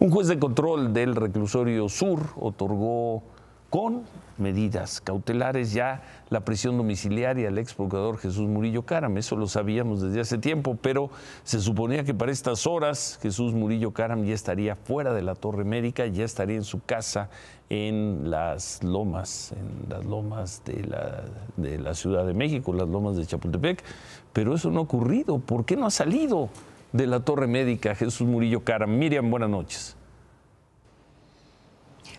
Un juez de control del reclusorio sur otorgó con medidas cautelares ya la prisión domiciliaria al ex procurador Jesús Murillo Caram. Eso lo sabíamos desde hace tiempo, pero se suponía que para estas horas Jesús Murillo Caram ya estaría fuera de la Torre Médica, ya estaría en su casa en las lomas, en las lomas de la, de la Ciudad de México, las lomas de Chapultepec. Pero eso no ha ocurrido. ¿Por qué no ha salido? de la Torre Médica, Jesús Murillo Cara. Miriam, buenas noches.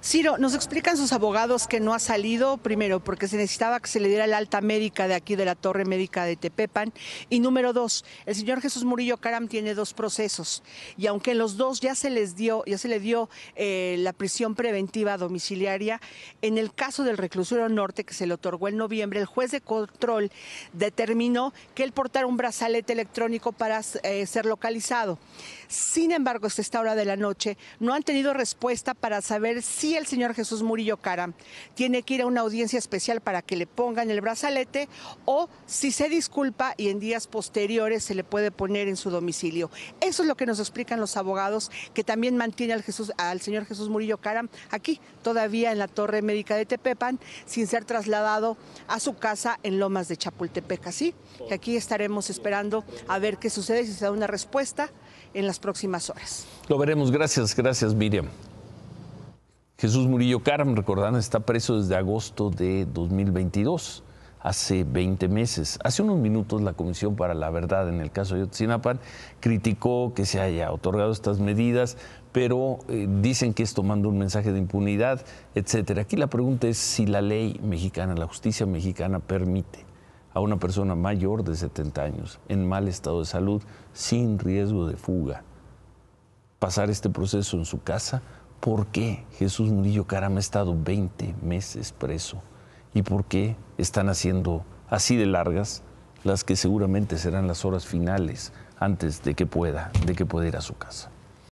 Ciro, nos explican sus abogados que no ha salido, primero, porque se necesitaba que se le diera el alta médica de aquí de la Torre Médica de Tepepan. Y número dos, el señor Jesús Murillo Caram tiene dos procesos. Y aunque en los dos ya se les dio, ya se le dio eh, la prisión preventiva domiciliaria, en el caso del reclusorio norte que se le otorgó en noviembre, el juez de control determinó que él portara un brazalete electrónico para eh, ser localizado. Sin embargo, hasta esta hora de la noche no han tenido respuesta para saber si el señor Jesús Murillo Cara tiene que ir a una audiencia especial para que le pongan el brazalete o si se disculpa y en días posteriores se le puede poner en su domicilio. Eso es lo que nos explican los abogados que también mantiene al, Jesús, al señor Jesús Murillo Cara aquí, todavía en la Torre Médica de Tepepan, sin ser trasladado a su casa en Lomas de Chapultepec. Así que aquí estaremos esperando a ver qué sucede, si se da una respuesta en las próximas horas. Lo veremos. Gracias, gracias Miriam. Jesús Murillo Caram, recordando, está preso desde agosto de 2022, hace 20 meses. Hace unos minutos la Comisión para la Verdad en el caso de Yotzinapan criticó que se haya otorgado estas medidas, pero eh, dicen que es tomando un mensaje de impunidad, etc. Aquí la pregunta es si la ley mexicana, la justicia mexicana permite a una persona mayor de 70 años, en mal estado de salud, sin riesgo de fuga, pasar este proceso en su casa ¿Por qué Jesús Murillo Caram ha estado 20 meses preso? ¿Y por qué están haciendo así de largas las que seguramente serán las horas finales antes de que pueda, de que pueda ir a su casa?